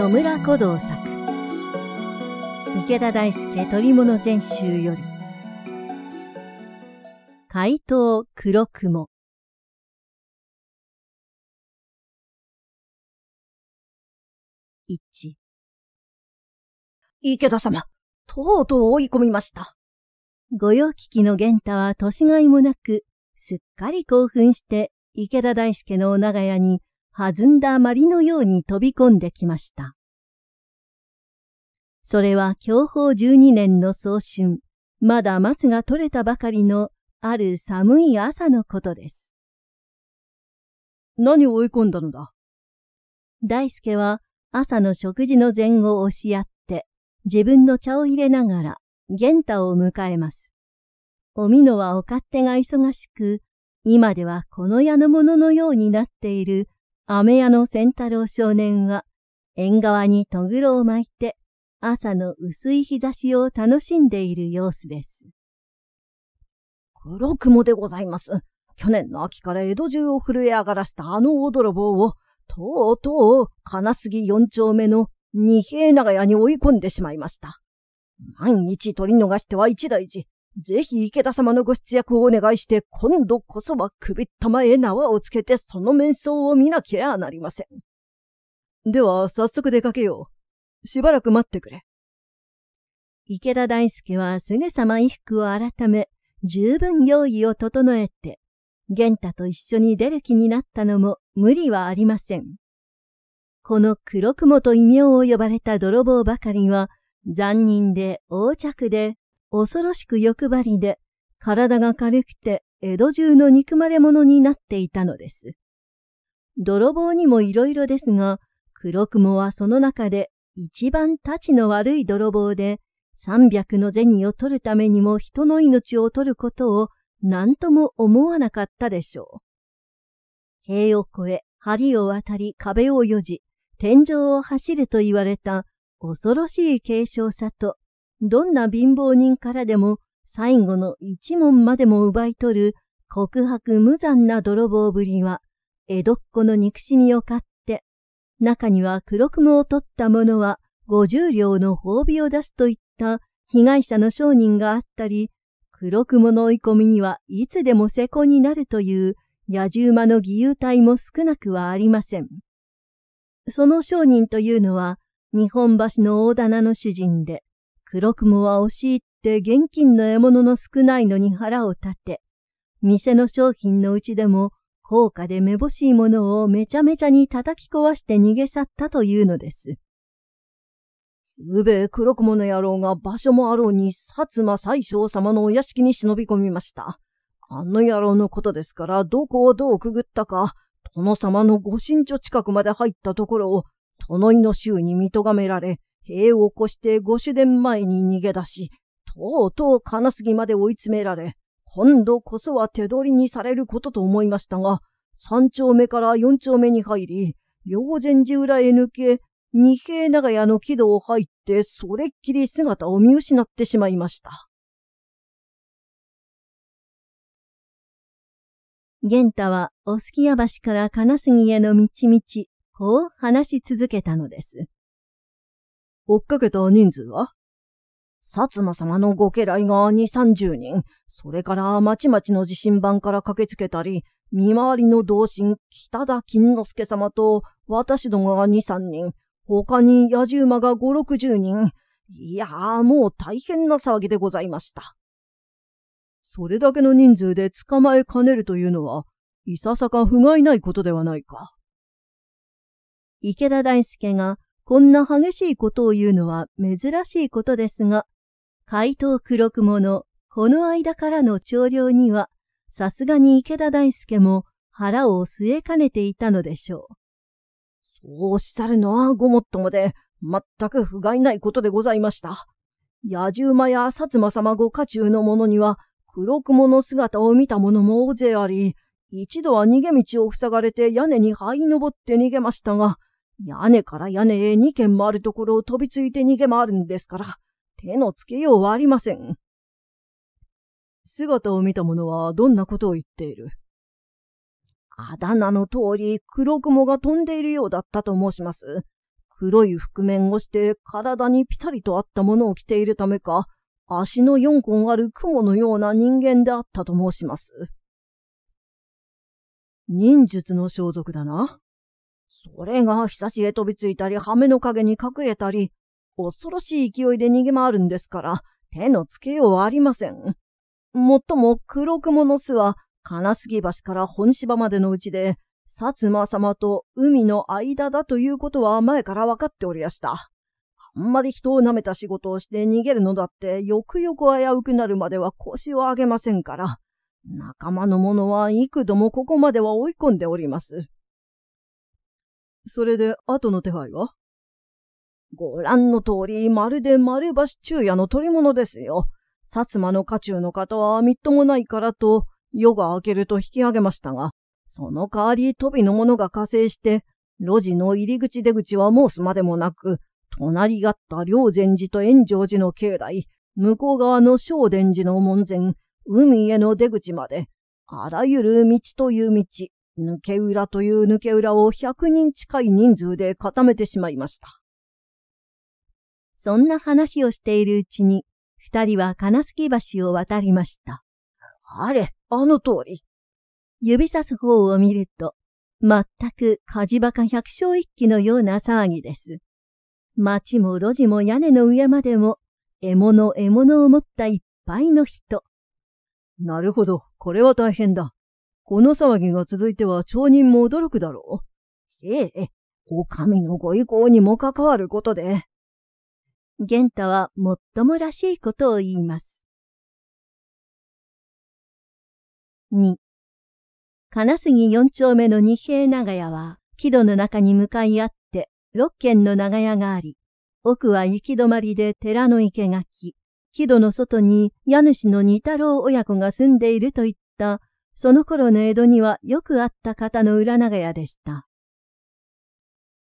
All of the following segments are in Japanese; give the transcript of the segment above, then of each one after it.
野村古道作池田大輔鳥物全集より怪盗黒雲一池田様、とうとう追い込みました。御用聞きの玄太は年がいもなく、すっかり興奮して池田大輔のお長屋に弾んだ鞠のように飛び込んできました。それは享保12年の早春、まだ松が取れたばかりのある寒い朝のことです。何を追い込んだのだ大介は朝の食事の前後を押し合って、自分の茶を入れながら、玄太を迎えます。おみのはお勝手が忙しく、今ではこの矢の者のようになっている飴屋の仙太郎少年は、縁側にとぐろを巻いて、朝の薄い日差しを楽しんでいる様子です。黒雲でございます。去年の秋から江戸中を震え上がらせたあの大泥棒を、とうとう金杉四丁目の二平長屋に追い込んでしまいました。万一取り逃しては一大事、ぜひ池田様のご出役をお願いして、今度こそは首玉へ縄をつけてその面相を見なきゃなりません。では、早速出かけよう。しばらく待ってくれ。池田大輔はすぐさま衣服を改め、十分用意を整えて、玄太と一緒に出る気になったのも無理はありません。この黒雲と異名を呼ばれた泥棒ばかりは、残忍で横着で恐ろしく欲張りで、体が軽くて江戸中の憎まれ者になっていたのです。泥棒にも色々ですが、黒雲はその中で一番たちの悪い泥棒で、三百の銭を取るためにも人の命を取ることを何とも思わなかったでしょう。塀を越え、梁を渡り、壁をよじ、天井を走ると言われた恐ろしい軽傷さとどんな貧乏人からでも最後の一問までも奪い取る告白無残な泥棒ぶりは、江戸っ子の憎しみを買って、中には黒雲を取った者は50両の褒美を出すといった被害者の商人があったり、黒雲の追い込みにはいつでも成功になるという野獣馬の義勇隊も少なくはありません。その商人というのは、日本橋の大棚の主人で、黒雲は押し入って現金の獲物の少ないのに腹を立て、店の商品のうちでも高価でめぼしいものをめちゃめちゃに叩き壊して逃げ去ったというのです。うべ黒雲の野郎が場所もあろうに薩摩宰相様のお屋敷に忍び込みました。あの野郎のことですからどこをどうくぐったか、殿様のご身長近くまで入ったところを、殿井の衆に見とがめられ、兵を起こして五種殿前に逃げ出し、とうとう金杉まで追い詰められ、今度こそは手取りにされることと思いましたが、三丁目から四丁目に入り、両禅寺裏へ抜け、二平長屋の軌道を入って、それっきり姿を見失ってしまいました。玄太は、おすきや橋から金杉への道々、こう話し続けたのです。追っかけた人数は薩摩様のご家来が2、30人、それからまちまちの地震盤から駆けつけたり、見回りの同心、北田金之助様と私どもが2、3人、他に野獣馬が5、60人。いやあ、もう大変な騒ぎでございました。それだけの人数で捕まえかねるというのは、いささか不甲斐ないことではないか。池田大輔がこんな激しいことを言うのは珍しいことですが、怪盗黒雲のこの間からの長領には、さすがに池田大輔も腹を据えかねていたのでしょう。そうおっしゃるのはごもっともで、全く不甲斐ないことでございました。野獣馬や薩摩様ご家中の者には、黒雲の姿を見た者も大勢あり、一度は逃げ道を塞がれて屋根に這い登って逃げましたが、屋根から屋根へ2軒もあるところを飛びついて逃げ回るんですから、手のつけようはありません。姿を見た者はどんなことを言っているあだ名の通り、黒雲が飛んでいるようだったと申します。黒い覆面をして体にピタリと合ったものを着ているためか、足の4本ある雲のような人間であったと申します。忍術の装束だな。それがひさしへ飛びついたり、羽目の影に隠れたり、恐ろしい勢いで逃げ回るんですから、手のつけようありません。もっとも黒雲の巣は、金杉橋から本芝までのうちで、薩摩様と海の間だということは前から分かっておりやした。あんまり人を舐めた仕事をして逃げるのだって、よくよく危うくなるまでは腰を上げませんから、仲間の者は幾度もここまでは追い込んでおります。それで、後の手配はご覧の通り、まるで丸橋昼夜の取り物ですよ。薩摩の家中の方はみっともないからと、夜が明けると引き上げましたが、その代わり、飛びの者が加勢して、路地の入り口出口は申すまでもなく、隣り合った両禅寺と炎上寺の境内、向こう側の正殿寺の門前、海への出口まで、あらゆる道という道、抜け裏という抜け裏を100人近い人数で固めてしまいました。そんな話をしているうちに、二人は金杉橋を渡りました。あれ、あの通り。指さす方を見ると、全く火事場か百姓一揆のような騒ぎです。町も路地も屋根の上までも、獲物獲物を持ったいっぱいの人。なるほど、これは大変だ。この騒ぎが続いては町人も驚くだろう。ええ、お上のご意向にも関わることで。玄太はもっともらしいことを言います。2金杉四丁目の二平長屋は木戸の中に向かい合って六軒の長屋があり、奥は行き止まりで寺の生垣、木戸の外に家主の二太郎親子が住んでいるといったその頃の江戸にはよくあった方の裏長屋でした。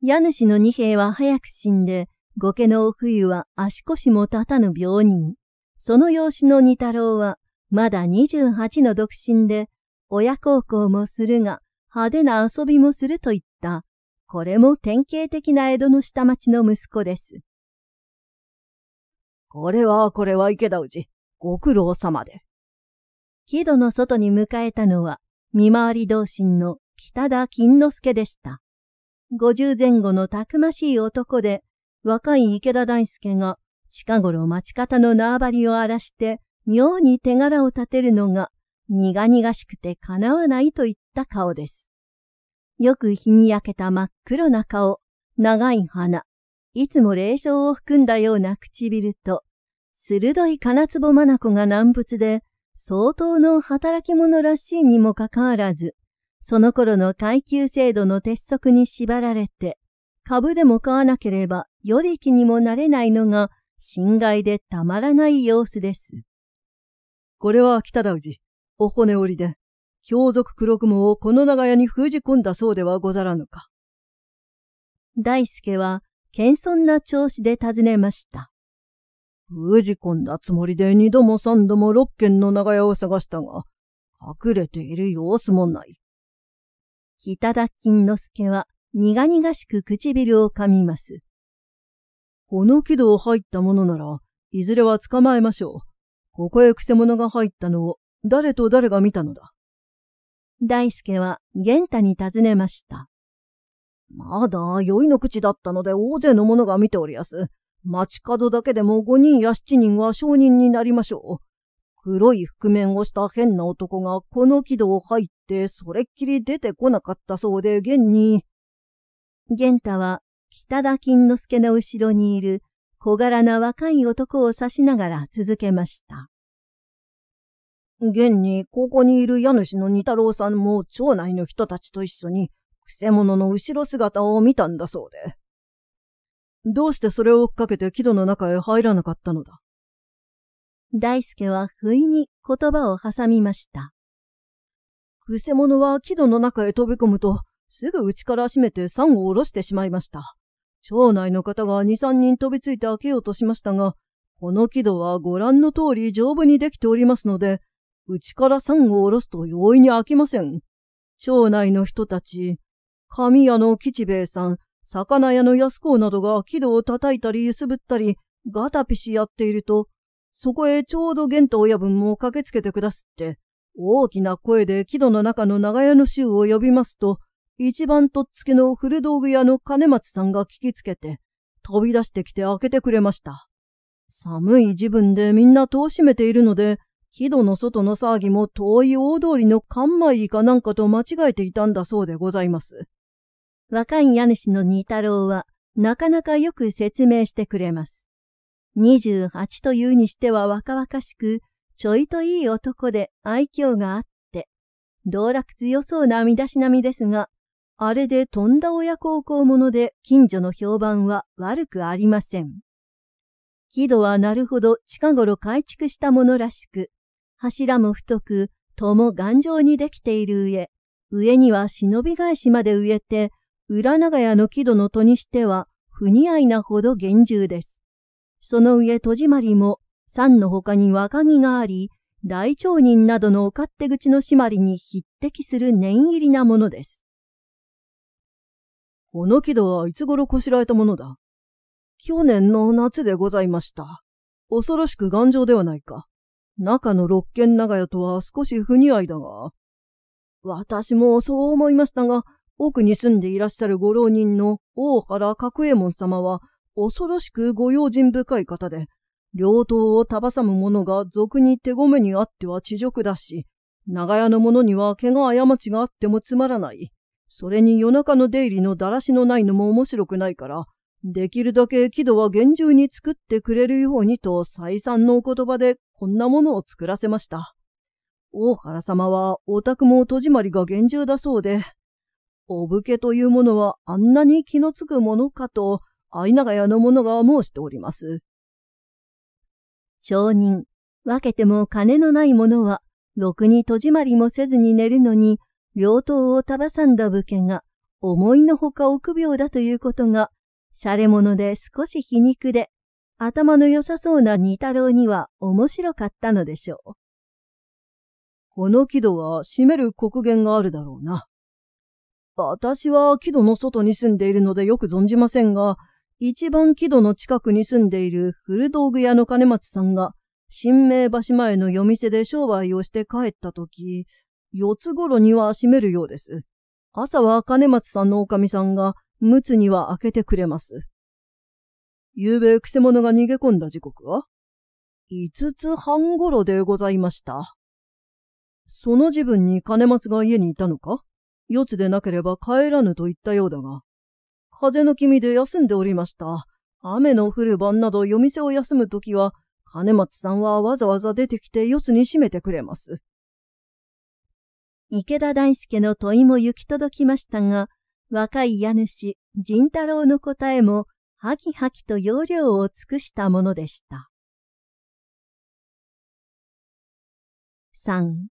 家主の二兵は早く死んで、後家のお冬は足腰も立たぬ病人。その養子の二太郎は、まだ二十八の独身で、親孝行もするが、派手な遊びもするといった、これも典型的な江戸の下町の息子です。これはこれは池田氏、ご苦労様で。木戸の外に迎えたのは、見回り同心の北田金之助でした。五十前後のたくましい男で、若い池田大輔が近頃町方の縄張りを荒らして、妙に手柄を立てるのが苦々しくて叶わないといった顔です。よく日に焼けた真っ黒な顔、長い鼻、いつも霊障を含んだような唇と、鋭い金壺眼が南仏で、相当の働き者らしいにもかかわらず、その頃の階級制度の鉄則に縛られて、株でも買わなければより気にもなれないのが、心外でたまらない様子です。これは北田氏、お骨折りで、凶族黒雲をこの長屋に封じ込んだそうではござらぬか。大介は、謙遜な調子で尋ねました。封じ込んだつもりで二度も三度も六軒の長屋を探したが、隠れている様子もない。北田金之助は苦々しく唇を噛みます。この木戸を入ったものなら、いずれは捕まえましょう。ここへ癖者が入ったのを誰と誰が見たのだ。大助は玄太に尋ねました。まだ酔いの口だったので大勢の者が見ておりやす。街角だけでも5人や7人は証人になりましょう。黒い覆面をした変な男がこの軌道を入ってそれっきり出てこなかったそうで現に。玄太は北田金之助の後ろにいる小柄な若い男を指しながら続けました。現にここにいる家主の二太郎さんも町内の人たちと一緒に、くせ者の後ろ姿を見たんだそうで。どうしてそれを追っかけて木戸の中へ入らなかったのだ大輔は不意に言葉を挟みました。くせ者は木戸の中へ飛び込むと、すぐ内から閉めて桟を下ろしてしまいました。町内の方が二三人飛びついて開けようとしましたが、この木戸はご覧の通り丈夫にできておりますので、内から桟を下ろすと容易に開きません。町内の人たち、神谷の吉兵衛さん、魚屋の安子などが木戸を叩いたり揺すぶったり、ガタピシやっていると、そこへちょうど玄太親分も駆けつけてくだすって、大きな声で木戸の中の長屋の衆を呼びますと、一番とっつきの古道具屋の金松さんが聞きつけて、飛び出してきて開けてくれました。寒い時分でみんな戸を閉めているので、木戸の外の騒ぎも遠い大通りの看参りかなんかと間違えていたんだそうでございます。若い家主の二太郎は、なかなかよく説明してくれます。二十八というにしては若々しく、ちょいといい男で愛嬌があって、道楽強そうな身だしなみですが、あれでとんだ親孝行者で近所の評判は悪くありません。木戸はなるほど近頃改築したものらしく、柱も太く、戸も頑丈にできている上、上には忍び返しまで植えて、裏長屋の木戸の戸にしては不似合いなほど厳重です。その上戸締まりも、山の他に若木があり、大町人などのお勝手口の締まりに匹敵する念入りなものです。この木戸はいつ頃こしらえたものだ去年の夏でございました。恐ろしく頑丈ではないか。中の六軒長屋とは少し不似合いだが。私もそう思いましたが、奥に住んでいらっしゃるご老人の大原角右衛門様は、恐ろしくご用心深い方で、両党を束さむ者が俗に手ごめにあっては地辱だし、長屋の者には怪我過ちがあってもつまらない。それに夜中の出入りのだらしのないのも面白くないから、できるだけ木戸は厳重に作ってくれるようにと再三のお言葉でこんなものを作らせました。大原様はお宅も戸締まりが厳重だそうで、お武家というものはあんなに気のつくものかと、相長屋の者が申しております。商人、分けても金のない者は、ろくに戸締まりもせずに寝るのに、両頭を束さんだ武家が、思いのほか臆病だということが、され、レ者で少し皮肉で、頭の良さそうな二太郎には面白かったのでしょう。この木戸は閉める刻限があるだろうな。私は木戸の外に住んでいるのでよく存じませんが、一番木戸の近くに住んでいる古道具屋の金松さんが、新名橋前の夜店で商売をして帰った時、四つ頃には閉めるようです。朝は金松さんのおかみさんが、むつには開けてくれます。昨夜、べ、くせ者が逃げ込んだ時刻は五つ半頃でございました。その時分に金松が家にいたのか余地でなければ帰らぬと言ったようだが、風の気味で休んでおりました。雨の降る晩など夜店を休むときは、金松さんはわざわざ出てきて四つに閉めてくれます。池田大輔の問いも行き届きましたが、若い家主、仁太郎の答えも、はきはきと要領を尽くしたものでした。3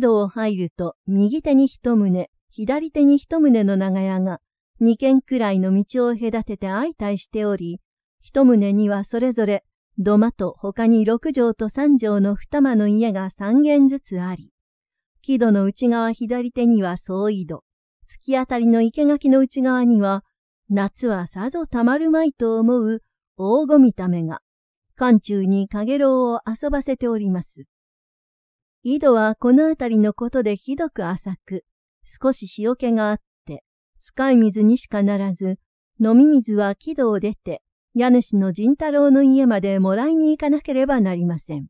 戸を入ると右手に一棟、左手に一棟の長屋が二軒くらいの道を隔てて相対しており、一棟にはそれぞれ土間と他に六畳と三畳の二間の家が三軒ずつあり、木戸の内側左手には総井戸、突き当たりの生垣の内側には、夏はさぞたまるまいと思う大ご見ためが、館中にか楼を遊ばせております。井戸はこの辺りのことでひどく浅く、少し塩気があって、使い水にしかならず、飲み水は木戸を出て、家主の仁太郎の家までもらいに行かなければなりません。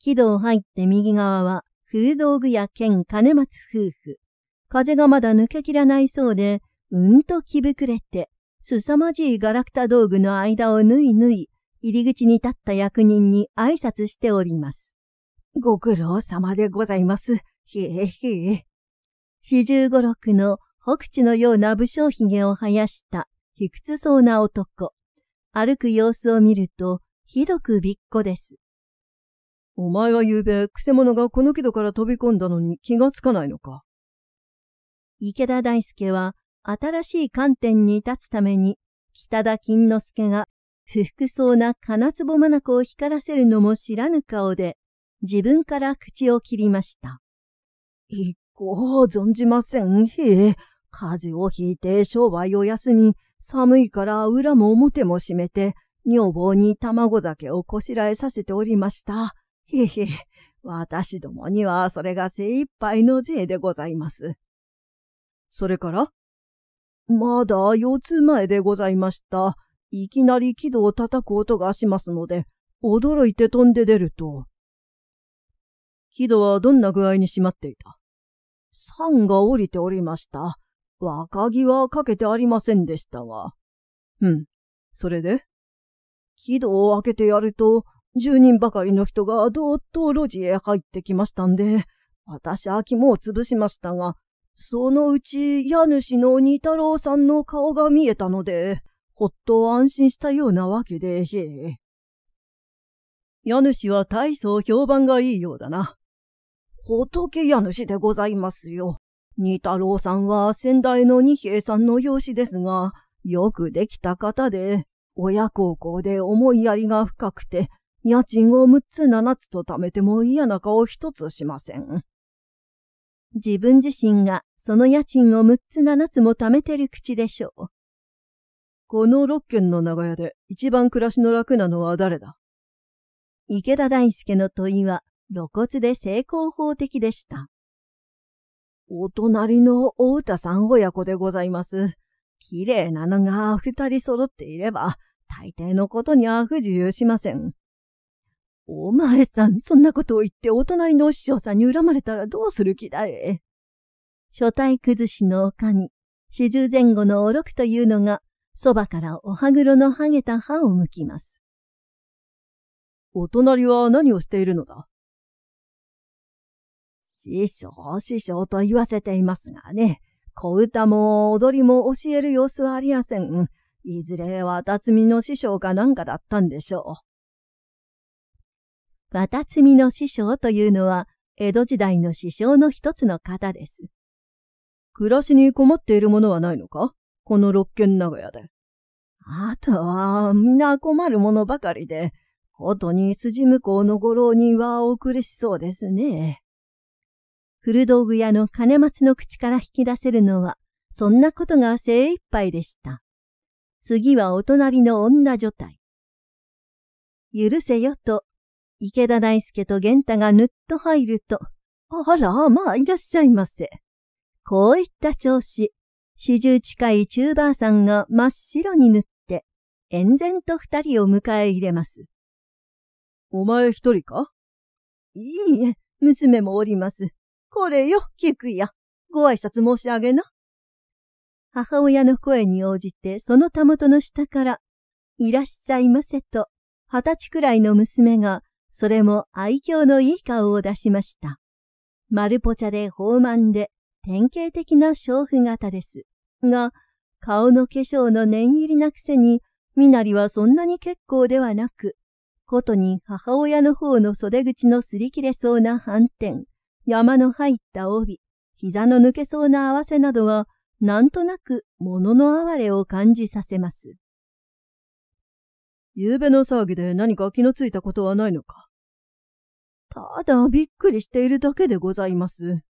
木戸を入って右側は、古道具屋兼金松夫婦。風がまだ抜けきらないそうで、うんと気ぶくれて、凄まじいガラクタ道具の間を縫い縫い、入り口に立った役人に挨拶しております。ご苦労様でございます。ひえひえ。四十五六の北地のような武将髭を生やした卑屈そうな男。歩く様子を見ると、ひどくびっこです。お前は昨夜、べ、くせ者がこの木戸から飛び込んだのに気がつかないのか。池田大輔は、新しい観点に立つために、北田金之助が、不服そうな金壺眼を光らせるのも知らぬ顔で、自分から口を切りました。一向存じません。へえ、風邪をひいて商売を休み、寒いから裏も表も閉めて、女房に卵酒をこしらえさせておりました。へへ、私どもにはそれが精一杯の税でございます。それからまだ四つ前でございました。いきなり木戸を叩く音がしますので、驚いて飛んで出ると。木戸はどんな具合にしまっていた山が降りておりました。若木はかけてありませんでしたが。うん。それで木戸を開けてやると、住人ばかりの人がどーっと路地へ入ってきましたんで、私は肝を潰しましたが、そのうち家主の二太郎さんの顔が見えたので、ほっと安心したようなわけで、へえ。家主は大層評判がいいようだな。仏家主でございますよ。二太郎さんは先代の二平さんの養子ですが、よくできた方で、親孝行で思いやりが深くて、家賃を6つ7つと貯めても嫌な顔一つしません。自分自身がその家賃を6つ7つも貯めてる口でしょう。この6軒の長屋で一番暮らしの楽なのは誰だ池田大輔の問いは露骨で成功法的でした。お隣の大田さん親子でございます。綺麗なのが二人揃っていれば、大抵のことには不自由しません。お前さん、そんなことを言ってお隣のお師匠さんに恨まれたらどうする気だい初体崩しの女将、四十前後のおろくというのが、そばからお歯黒の剥げた歯を剥きます。お隣は何をしているのだ師匠、師匠と言わせていますがね、小歌も踊りも教える様子はありやせん。いずれは辰巳の師匠かなんかだったんでしょう。わたつみの師匠というのは、江戸時代の師匠の一つの方です。暮らしに困っているものはないのかこの六軒長屋で。あとは、皆困るものばかりで、ことに筋向こうのご浪人はお苦しそうですね。古道具屋の金松の口から引き出せるのは、そんなことが精一杯でした。次はお隣の女女体。許せよと、池田大輔と玄太がぬっと入ると、あら、まあいらっしゃいませ。こういった調子、四十近いチューバーさんが真っ白に塗って、遠然と二人を迎え入れます。お前一人かいいえ、娘もおります。これよ、クヤ。ご挨拶申し上げな。母親の声に応じて、そのたもとの下から、いらっしゃいませと、二十歳くらいの娘が、それも愛嬌のいい顔を出しました。丸ぽちゃで豊満で、典型的な娼婦型です。が、顔の化粧の念入りなくせに、身なりはそんなに結構ではなく、ことに母親の方の袖口の擦り切れそうな反転。山の入った帯、膝の抜けそうな合わせなどは、なんとなく物の哀れを感じさせます。夕べの騒ぎで何か気のついたことはないのかただびっくりしているだけでございます。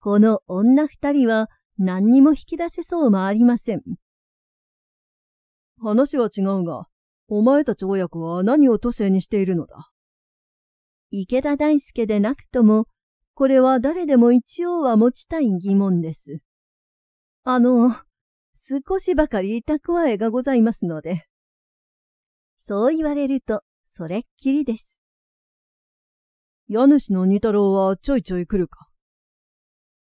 この女二人は何にも引き出せそうもありません。話は違うが、お前たち親子は何を都政にしているのだ。池田大輔でなくとも、これは誰でも一応は持ちたい疑問です。あの、少しばかり蓄えがございますので。そう言われると、それっきりです。家主の二太郎はちょいちょい来るか。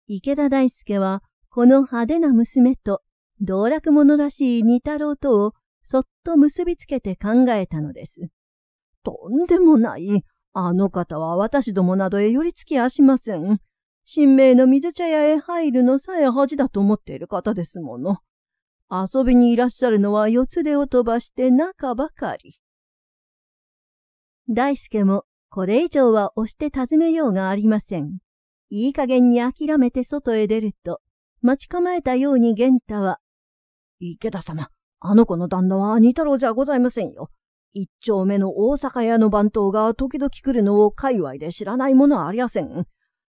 池田大輔は、この派手な娘と、道楽者らしい二太郎とを、そっと結びつけて考えたのです。とんでもない。あの方は私どもなどへ寄り付きやしません。神明の水茶屋へ入るのさえ恥だと思っている方ですもの。遊びにいらっしゃるのは四つ手を飛ばして中ばかり。大介もこれ以上は押して尋ねようがありません。いい加減に諦めて外へ出ると、待ち構えたように玄太は、池田様、あの子の旦那は兄太郎じゃございませんよ。一丁目の大阪屋の番頭が時々来るのを界隈で知らないものはありやせん。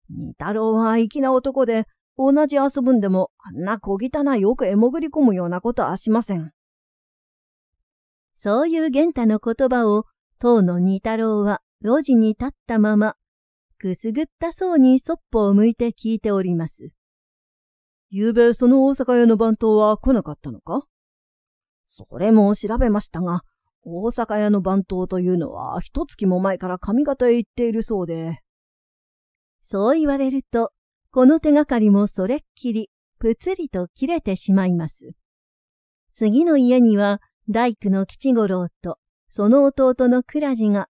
二太郎は粋な男で、同じ遊ぶんでもあんな小汚い奥へ潜り込むようなことはしません。そういう玄太の言葉を、当の二太郎は路地に立ったまま、くすぐったそうにそっぽを向いて聞いております。昨夜その大阪屋の番頭は来なかったのかそれも調べましたが、大阪屋の番頭というのは一月も前から髪型へ行っているそうで。そう言われると、この手がかりもそれっきり、ぷつりと切れてしまいます。次の家には、大工の吉五郎と、その弟の倉地が、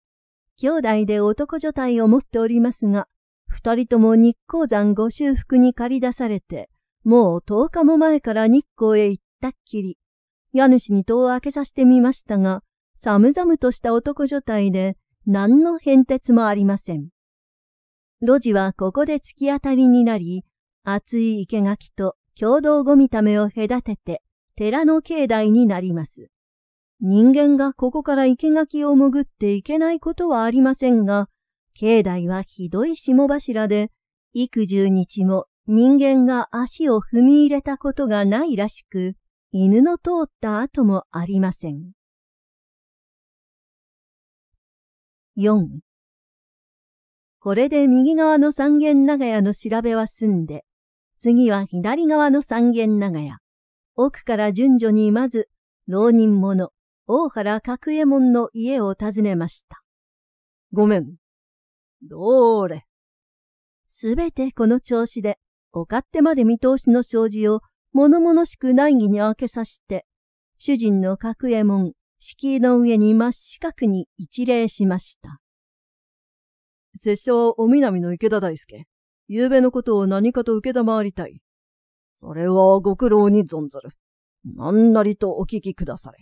兄弟で男女体を持っておりますが、二人とも日光山ご修復に借り出されて、もう10日も前から日光へ行ったっきり、家主に戸を開けさせてみましたが、寒々とした男女体で何の変哲もありません。路地はここで突き当たりになり、厚い生垣と共同ゴミためを隔てて寺の境内になります。人間がここから生垣を潜っていけないことはありませんが、境内はひどい霜柱で、幾十日も人間が足を踏み入れたことがないらしく、犬の通った跡もありません。4これで右側の三軒長屋の調べは済んで、次は左側の三軒長屋。奥から順序にまず、浪人者、大原角右衛門の家を訪ねました。ごめん。どーれ。すべてこの調子で、お勝手まで見通しの障子を物々しく内儀に開けさして、主人の角右衛門、敷居の上に真っ四角に一礼しました。拙者はお南の池田大輔。夕べのことを何かと受けたまわりたい。それはご苦労に存ずる。何なりとお聞きくだされ。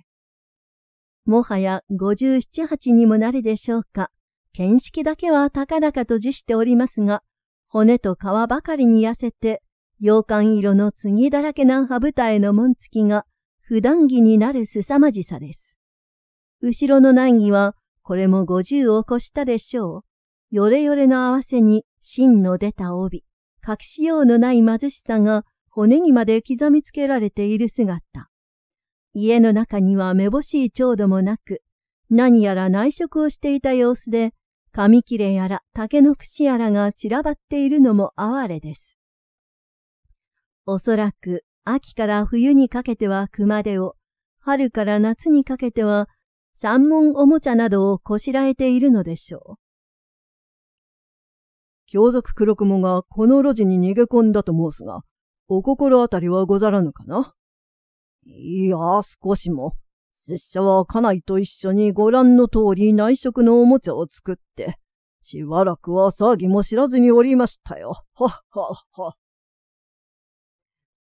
もはや五十七八にもなるでしょうか。見識だけは高々と辞しておりますが、骨と皮ばかりに痩せて、洋館色の次だらけな羽舞台の紋付きが、普段着になる凄まじさです。後ろの難儀は、これも五十を越したでしょう。よれよれの合わせに、芯の出た帯、隠しようのない貧しさが骨にまで刻みつけられている姿。家の中にはめぼしい調度もなく、何やら内職をしていた様子で、紙切れやら竹の串やらが散らばっているのも哀れです。おそらく秋から冬にかけては熊手を、春から夏にかけては三文おもちゃなどをこしらえているのでしょう。凶族黒雲がこの路地に逃げ込んだと申すが、お心当たりはござらぬかないや、少しも。拙者は家内と一緒にご覧の通り内職のおもちゃを作って、しばらくは騒ぎも知らずにおりましたよ。はっはっは。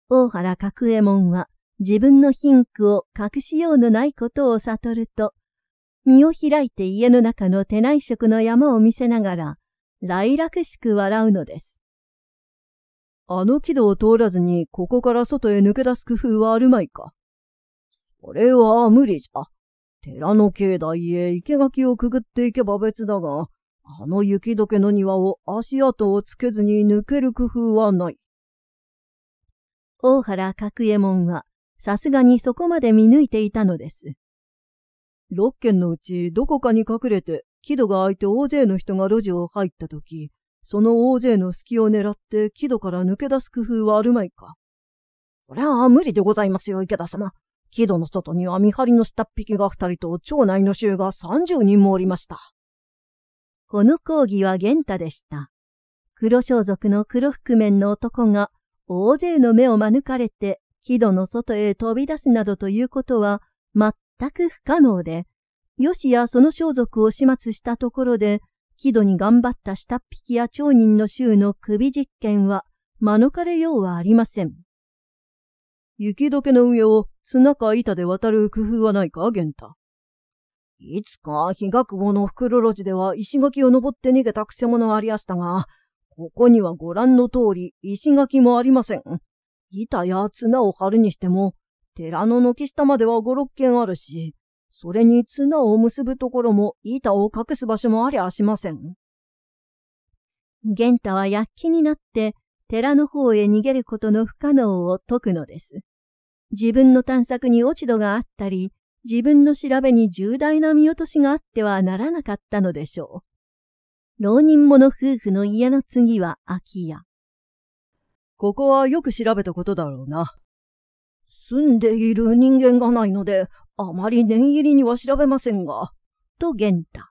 大原角右衛門は自分の貧苦を隠しようのないことを悟ると、身を開いて家の中の手内職の山を見せながら、来楽しく笑うのです。あの木戸を通らずに、ここから外へ抜け出す工夫はあるまいか。それは無理じゃ。寺の境内へ生垣をくぐっていけば別だが、あの雪解けの庭を足跡をつけずに抜ける工夫はない。大原角右衛門は、さすがにそこまで見抜いていたのです。六軒のうちどこかに隠れて、木戸が開いて大勢の人が路地を入ったとき、その大勢の隙を狙って木戸から抜け出す工夫はあるまいか。こりゃあ無理でございますよ、池田様。木戸の外には見張りの下っ引きが二人と町内の衆が三十人もおりました。この講義は玄太でした。黒装束の黒覆面の男が大勢の目を免れて、木戸の外へ飛び出すなどということは、全全く不可能で、よしやその装束を始末したところで、木戸に頑張った下っ引きや町人の衆の首実験は免れようはありません。雪解けの上を砂か板で渡る工夫はないか、玄太。いつか、日学久の袋路地では石垣を登って逃げたくせ者ありやしたが、ここにはご覧の通り石垣もありません。板や綱を張るにしても、寺の軒下までは5、6軒あるし、それに綱を結ぶところも板を隠す場所もありゃしません。玄太は躍起になって寺の方へ逃げることの不可能を解くのです。自分の探索に落ち度があったり、自分の調べに重大な見落としがあってはならなかったのでしょう。浪人者夫婦の家の次は空き家。ここはよく調べたことだろうな。住んでいる人間がないので、あまり念入りには調べませんが。と玄太。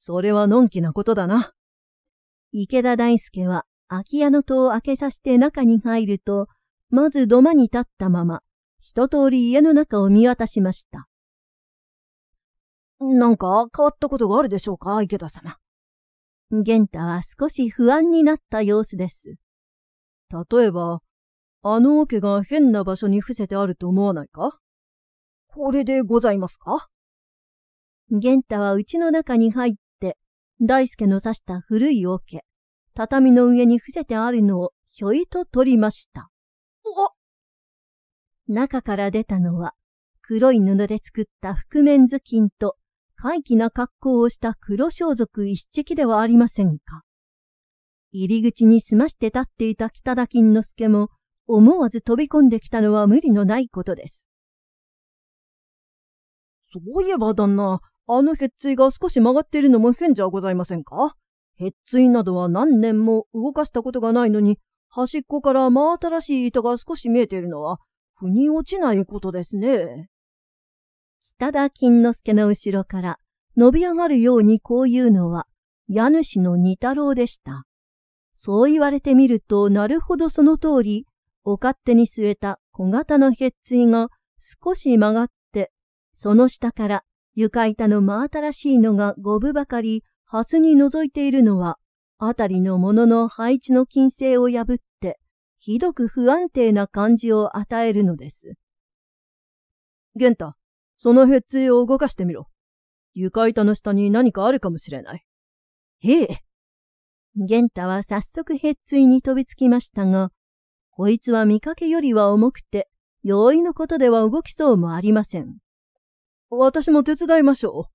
それはのんきなことだな。池田大輔は空き家の戸を開けさせて中に入ると、まず土間に立ったまま、一通り家の中を見渡しました。なんか変わったことがあるでしょうか、池田様。玄太は少し不安になった様子です。例えば、あの桶が変な場所に伏せてあると思わないかこれでございますか玄太は家の中に入って、大介の刺した古い桶、畳の上に伏せてあるのをひょいと取りました。中から出たのは、黒い布で作った覆面頭巾と、怪奇な格好をした黒装束一式ではありませんか。入り口に済まして立っていた北田金之助も、思わず飛び込んできたのは無理のないことです。そういえば旦那、あのヘッツイが少し曲がっているのも変じゃございませんかヘッツイなどは何年も動かしたことがないのに、端っこから真新しい糸が少し見えているのは、腑に落ちないことですね。北田金之助の後ろから、伸び上がるようにこう言うのは、家主の二太郎でした。そう言われてみるとなるほどその通り、お勝手に据えた小型のへっついが少し曲がって、その下から床板の真新しいのが五分ばかり、ハスに覗いているのは、あたりのものの配置の金星を破って、ひどく不安定な感じを与えるのです。玄太、そのへっついを動かしてみろ。床板の下に何かあるかもしれない。へえ。玄太は早速へっついに飛びつきましたが、こいつは見かけよりは重くて、容易のことでは動きそうもありません。私も手伝いましょう。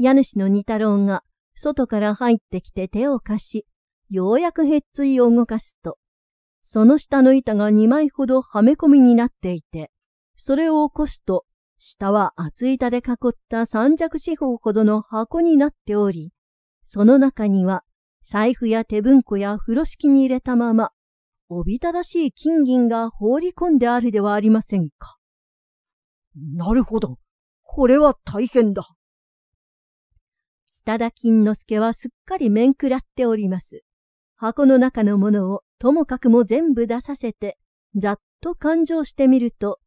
家主の二太郎が外から入ってきて手を貸し、ようやくへっついを動かすと、その下の板が2枚ほどはめ込みになっていて、それを起こすと、下は厚板で囲った三尺四方ほどの箱になっており、その中には財布や手文庫や風呂敷に入れたままおびただしい金銀が放り込んであるではありませんか。なるほど。これは大変だ。北田金之助はすっかり面食らっております。箱の中のものをともかくも全部出させて、ざっと勘定してみると、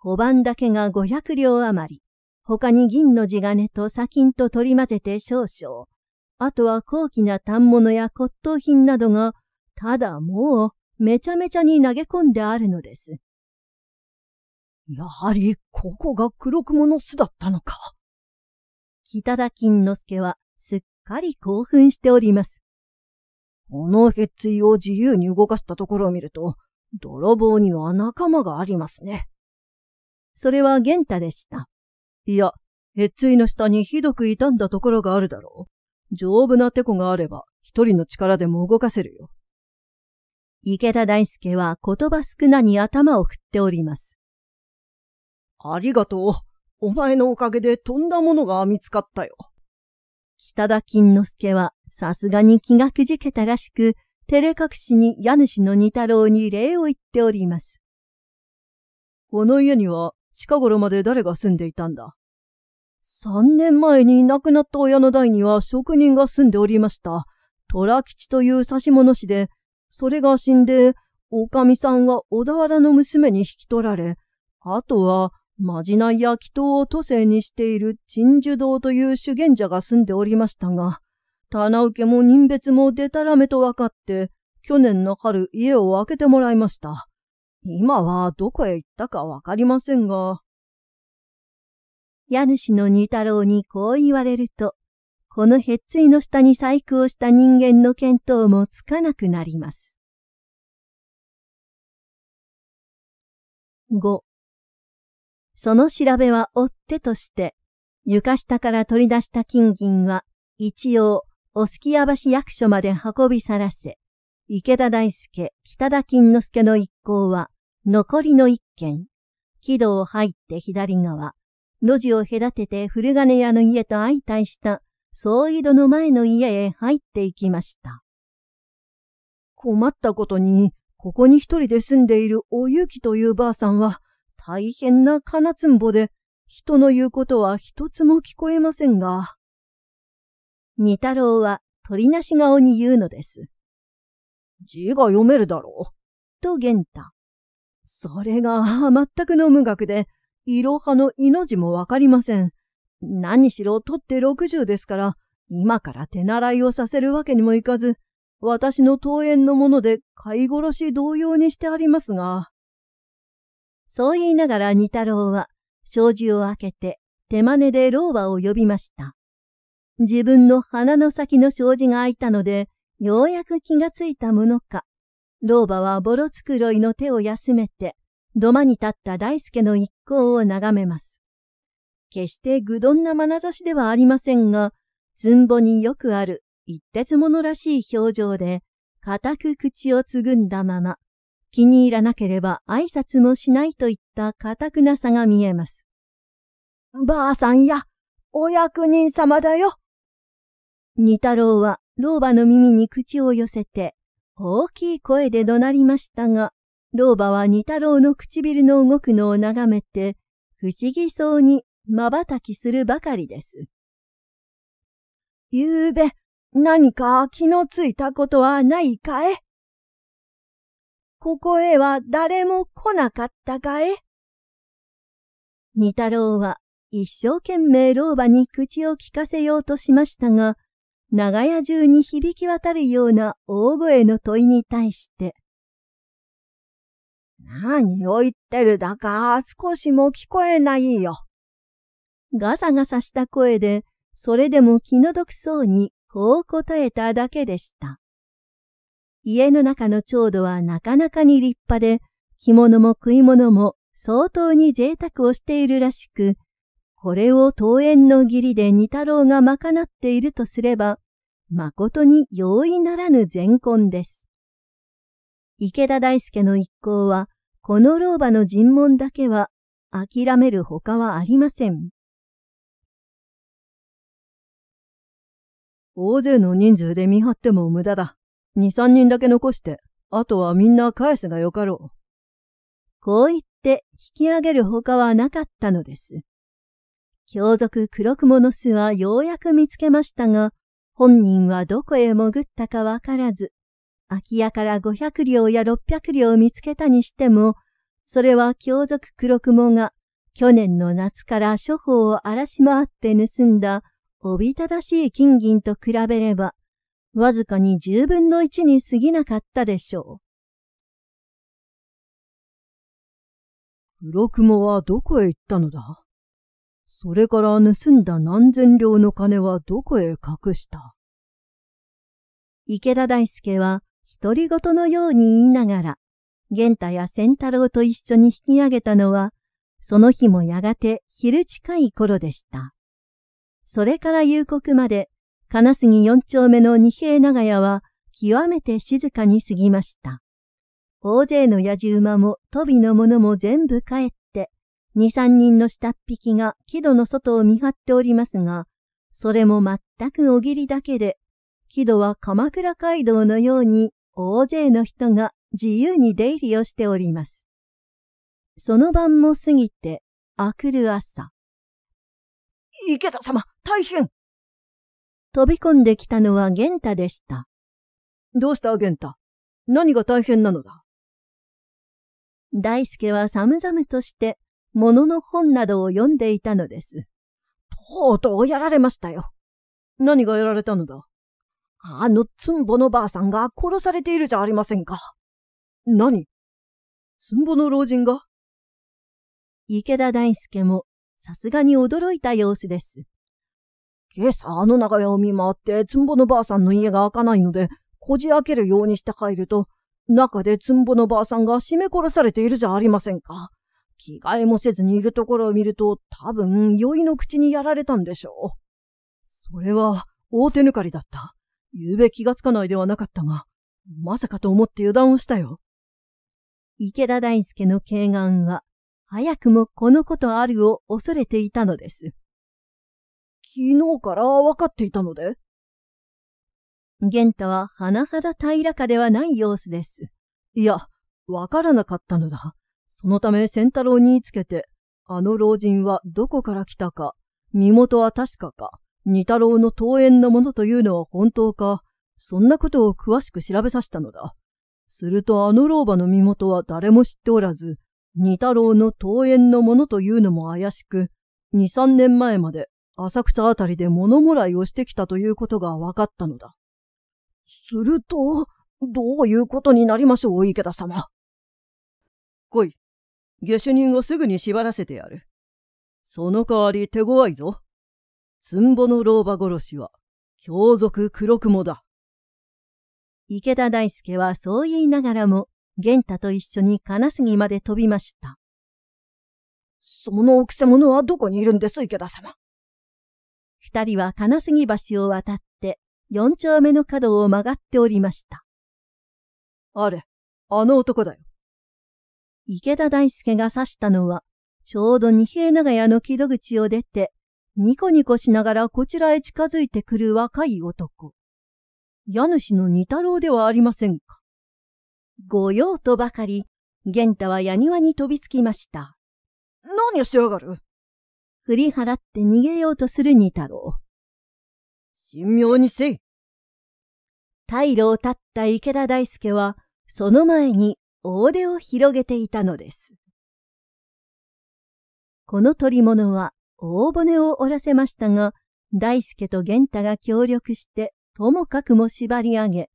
小判だけが500両余り、他に銀の地金と砂金と取り混ぜて少々、あとは高貴な反物や骨董品などが、ただもうめちゃめちゃに投げ込んであるのです。やはり、ここが黒雲の巣だったのか。北田金之助は、すっかり興奮しております。このツイを自由に動かしたところを見ると、泥棒には仲間がありますね。それは玄太でした。いや、ツイの下にひどく傷んだところがあるだろう。丈夫なテコがあれば、一人の力でも動かせるよ。池田大輔は言葉少なに頭を振っております。ありがとう。お前のおかげでとんだものが見つかったよ。北田金之助はさすがに気がくじけたらしく、照れ隠しに家主の二太郎に礼を言っております。この家には近頃まで誰が住んでいたんだ三年前に亡くなった親の代には職人が住んでおりました。虎吉という指物師で、それが死んで、おかみさんは小田原の娘に引き取られ、あとは、まじないや祈祷を都政にしている鎮守堂という修験者が住んでおりましたが、棚受けも人別もでたらめと分かって、去年の春家を空けてもらいました。今はどこへ行ったかわかりませんが。家主の二太郎にこう言われると、このへっついの下に細工をした人間の見当もつかなくなります。5その調べは追ってとして、床下から取り出した金銀は一応、おすきや橋役所まで運びさらせ、池田大輔、北田金之助の一行は、残りの一軒、木戸を入って左側、路地を隔てて古金屋の家と相対した総井戸の前の家へ入っていきました。困ったことに、ここに一人で住んでいるおゆきというばあさんは、大変な金つんぼで、人の言うことは一つも聞こえませんが。二太郎は鳥なし顔に言うのです。字が読めるだろう。と玄太。それが全くの無学で、いろはの命もわかりません。何しろ取って60ですから、今から手習いをさせるわけにもいかず、私の登園のもので飼い殺し同様にしてありますが。そう言いながら二太郎は、障子を開けて手真似で老婆を呼びました。自分の鼻の先の障子が開いたので、ようやく気がついたものか。老婆はボロ繕いの手を休めて、土間に立った大輔の一行を眺めます。決して愚鈍な眼差しではありませんが、つんぼによくある一徹者らしい表情で、固く口をつぐんだまま、気に入らなければ挨拶もしないといった固くなさが見えます。ばあさんや、お役人様だよ。二太郎は老婆の耳に口を寄せて、大きい声で怒鳴りましたが、老婆は二太郎の唇の動くのを眺めて、不思議そうに瞬きするばかりです。ゆうべ、何か気のついたことはないかえここへは誰も来なかったかえ二太郎は一生懸命老婆に口を聞かせようとしましたが、長屋中に響き渡るような大声の問いに対して、何を言ってるだか少しも聞こえないよ。ガサガサした声で、それでも気の毒そうにこう答えただけでした。家の中の長度はなかなかに立派で、着物も食い物も相当に贅沢をしているらしく、これを桃園の義理で二太郎が賄っているとすれば、誠に容易ならぬ善根です。池田大輔の一行は、この老婆の尋問だけは諦める他はありません。大勢の人数で見張っても無駄だ。二三人だけ残して、あとはみんな返すがよかろう。こう言って引き上げる他はなかったのです。凶族黒雲の巣はようやく見つけましたが、本人はどこへ潜ったかわからず、空き家から五百両や六百両を見つけたにしても、それは凶族黒雲が去年の夏から処方を荒らし回って盗んだおびただしい金銀と比べれば、わずかに十分の一に過ぎなかったでしょう。黒雲はどこへ行ったのだそれから盗んだ何千両の金はどこへ隠した池田大輔は独り言のように言いながら、玄太や仙太郎と一緒に引き上げたのは、その日もやがて昼近い頃でした。それから夕刻まで、金杉四丁目の二平長屋は、極めて静かに過ぎました。大勢の野じ馬も、飛びの者も全部帰って、二三人の下っ引きが木戸の外を見張っておりますが、それも全くおぎりだけで、木戸は鎌倉街道のように大勢の人が自由に出入りをしております。その晩も過ぎて、あくる朝。池田様、大変飛び込んできたのは玄太でした。どうした玄太何が大変なのだ大介は寒々として、物の本などを読んでいたのです。とうとうやられましたよ。何がやられたのだあのつんぼのばあさんが殺されているじゃありませんか。何つんぼの老人が池田大介もさすがに驚いた様子です。今朝あの長屋を見回って、つんぼのばあさんの家が開かないので、こじ開けるようにして入ると、中でつんぼのばあさんが絞め殺されているじゃありませんか。着替えもせずにいるところを見ると、多分、酔いの口にやられたんでしょう。それは、大手抜かりだった。ゆうべ気がつかないではなかったが、まさかと思って油断をしたよ。池田大輔の慶願は、早くもこのことあるを恐れていたのです。昨日から分かっていたので。玄太は甚だ平らかではない様子です。いや、わからなかったのだ。そのため仙太郎につけて、あの老人はどこから来たか、身元は確かか、二太郎の登園のものというのは本当か、そんなことを詳しく調べさせたのだ。するとあの老婆の身元は誰も知っておらず、二太郎の登園のものというのも怪しく、二三年前まで浅草あたりで物もらいをしてきたということが分かったのだ。すると、どういうことになりましょう、池田様。来い。下手人をすぐに縛らせてやる。その代わり手強いぞ。つんぼの老婆殺しは、凶族黒雲だ。池田大輔はそう言いながらも、玄太と一緒に金杉まで飛びました。そのくせ者はどこにいるんです、池田様。二人は金杉橋を渡って四丁目の角を曲がっておりました。あれ、あの男だよ。池田大輔が刺したのは、ちょうど二平長屋の木戸口を出て、ニコニコしながらこちらへ近づいてくる若い男。家主の二太郎ではありませんか。ご用とばかり、玄太は屋庭に飛びつきました。何をしやがる振り払って逃げようとする二太郎。神妙にせい退路を立った池田大輔は、その前に大手を広げていたのです。この捕り物は大骨を折らせましたが、大輔と玄太が協力して、ともかくも縛り上げ、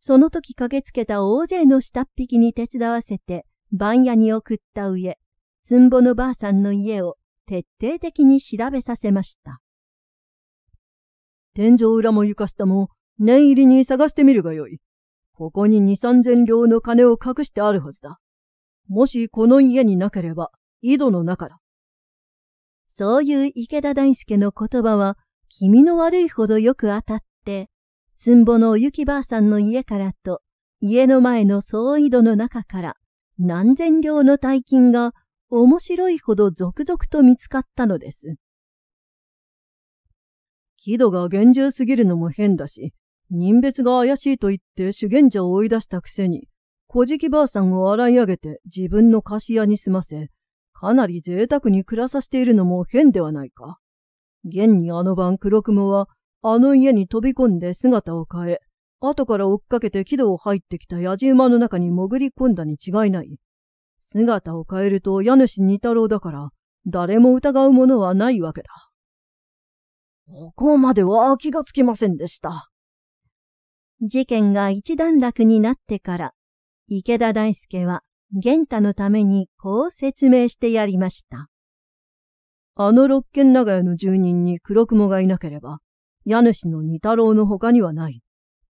その時駆けつけた大勢の下っ引きに手伝わせて、番屋に送った上、つんぼのばあさんの家を徹底的に調べさせました。天井裏も床下も念入りに探してみるがよい。ここに二三千両の金を隠してあるはずだ。もしこの家になければ、井戸の中だ。そういう池田大介の言葉は、気味の悪いほどよく当たって、つんぼのおゆきばあさんの家からと、家の前の総井戸の中から、何千両の大金が面白いほど続々と見つかったのです。木戸が厳重すぎるのも変だし、人別が怪しいと言って修験者を追い出したくせに、小敷婆ばあさんを洗い上げて自分の貸し屋に住ませ、かなり贅沢に暮らさせているのも変ではないか。現にあの晩黒雲は、あの家に飛び込んで姿を変え、後から追っかけて木戸を入ってきた野じ馬の中に潜り込んだに違いない。姿を変えると家主二太郎だから、誰も疑うものはないわけだ。ここまでは気がつきませんでした。事件が一段落になってから、池田大輔は玄太のためにこう説明してやりました。あの六軒長屋の住人に黒雲がいなければ、家主の二太郎の他にはない。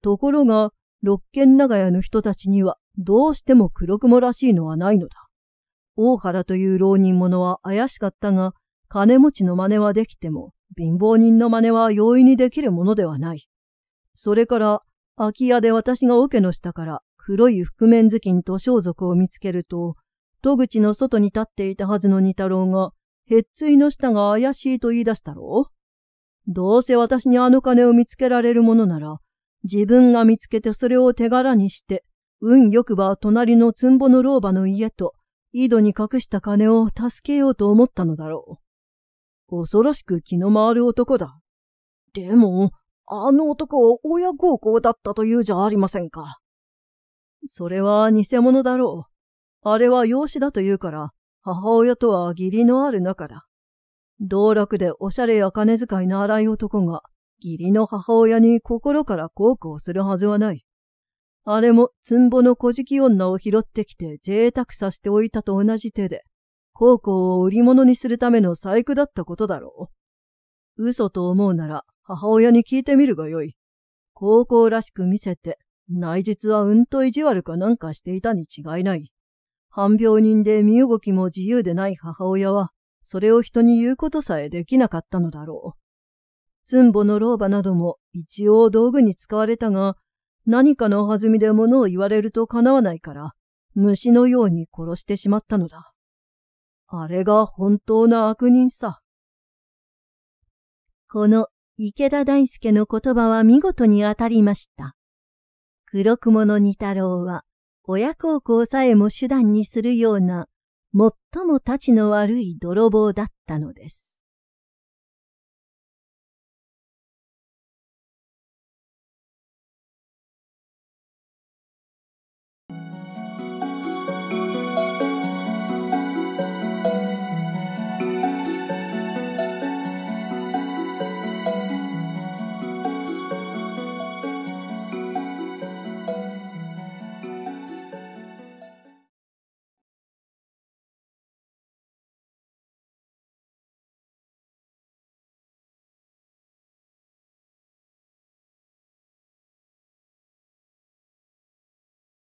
ところが、六軒長屋の人たちにはどうしても黒雲らしいのはないのだ。大原という浪人者は怪しかったが、金持ちの真似はできても、貧乏人の真似は容易にできるものではない。それから、空き家で私が桶の下から黒い覆面頭巾と装束を見つけると、戸口の外に立っていたはずの二太郎が、へっついの下が怪しいと言い出したろう。どうせ私にあの金を見つけられるものなら、自分が見つけてそれを手柄にして、運よくば隣のつんぼの老婆の家と、井戸に隠した金を助けようと思ったのだろう。恐ろしく気の回る男だ。でも、あの男を親孝行だったというじゃありませんか。それは偽物だろう。あれは養子だというから、母親とは義理のある仲だ。道楽でおしゃれや金遣いの荒い男が、義理の母親に心から孝行するはずはない。あれも、つんぼの小敷女を拾ってきて贅沢させておいたと同じ手で、孝行を売り物にするための細工だったことだろう。嘘と思うなら、母親に聞いてみるがよい。孝行らしく見せて、内実はうんと意地悪かなんかしていたに違いない。半病人で身動きも自由でない母親は、それを人に言うことさえできなかったのだろう。つんぼの老婆なども一応道具に使われたが、何かの弾みで物を言われると叶わないから、虫のように殺してしまったのだ。あれが本当な悪人さ。この池田大輔の言葉は見事に当たりました。黒雲の二太郎は、親孝行さえも手段にするような、最もたちの悪い泥棒だったのです。